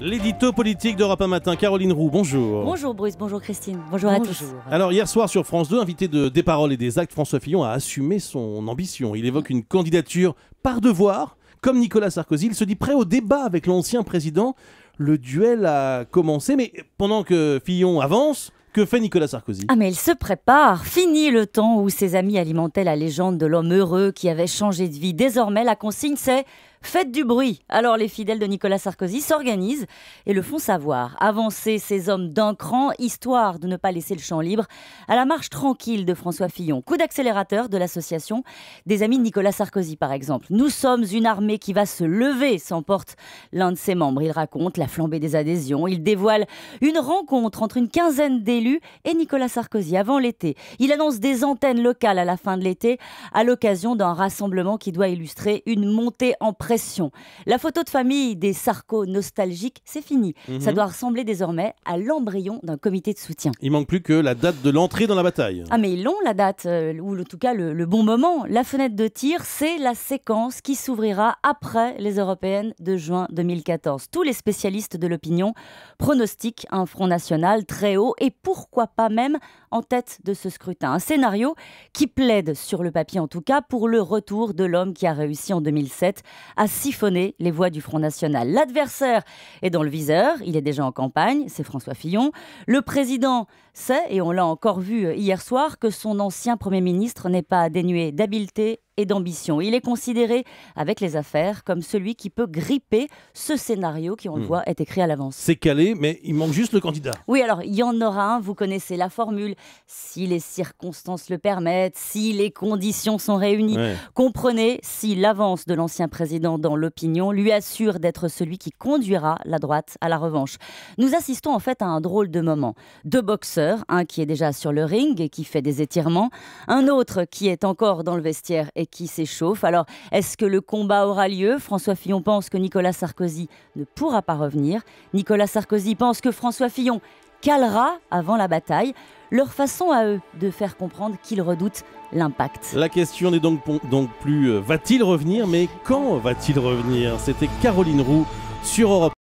L'édito politique d'Europe un Matin, Caroline Roux, bonjour. Bonjour Bruce, bonjour Christine, bonjour, bonjour, à tous. Alors hier soir sur France 2, invité de Des paroles et des actes, François Fillon a assumé son ambition. Il évoque une candidature par devoir. Comme Nicolas Sarkozy, il se dit prêt au débat avec l'ancien président. Le duel a commencé, mais pendant que Fillon avance, que fait Nicolas Sarkozy Ah mais il se prépare. Fini le temps où ses amis alimentaient la légende de l'homme heureux qui avait changé de vie. Désormais, la consigne c'est Faites du bruit Alors les fidèles de Nicolas Sarkozy s'organisent et le font savoir. Avancer ces hommes d'un cran, histoire de ne pas laisser le champ libre, à la marche tranquille de François Fillon. Coup d'accélérateur de l'association des amis de Nicolas Sarkozy par exemple. Nous sommes une armée qui va se lever, s'emporte l'un de ses membres. Il raconte la flambée des adhésions, il dévoile une rencontre entre une quinzaine d'élus et Nicolas Sarkozy avant l'été. Il annonce des antennes locales à la fin de l'été à l'occasion d'un rassemblement qui doit illustrer une montée en pression. La photo de famille des Sarko nostalgiques, c'est fini. Mhm. Ça doit ressembler désormais à l'embryon d'un comité de soutien. Il manque plus que la date de l'entrée dans la bataille. Ah mais ils l'ont la date, euh, ou en tout cas le, le bon moment. La fenêtre de tir, c'est la séquence qui s'ouvrira après les européennes de juin 2014. Tous les spécialistes de l'opinion pronostiquent un Front National très haut et pourquoi pas même en tête de ce scrutin. Un scénario qui plaide, sur le papier en tout cas, pour le retour de l'homme qui a réussi en 2007 à siphonner les voix du Front National. L'adversaire est dans le viseur, il est déjà en campagne, c'est François Fillon. Le président sait, et on l'a encore vu euh, hier soir, que son ancien Premier ministre n'est pas dénué d'habileté et d'ambition. Il est considéré, avec les affaires, comme celui qui peut gripper ce scénario qui, on le hmm. voit, est écrit à l'avance. C'est calé, mais il manque juste le candidat. Oui, alors, il y en aura un, vous connaissez la formule. Si les circonstances le permettent, si les conditions sont réunies. Comprenez, si l'avance de l'ancien président dans l'opinion lui assure d'être celui qui conduira la droite à la revanche. Nous assistons en fait à un drôle de moment. Deux boxeurs un qui est déjà sur le ring et qui fait des étirements, un autre qui est encore dans le vestiaire et qui s'échauffe. Alors, est-ce que le combat aura lieu François Fillon pense que Nicolas Sarkozy ne pourra pas revenir. Nicolas Sarkozy pense que François Fillon calera avant la bataille leur façon à eux de faire comprendre qu'ils redoutent l'impact. La question n'est donc, plus euh, va-t-il revenir, mais quand va-t-il revenir C'était Caroline Roux sur Europe.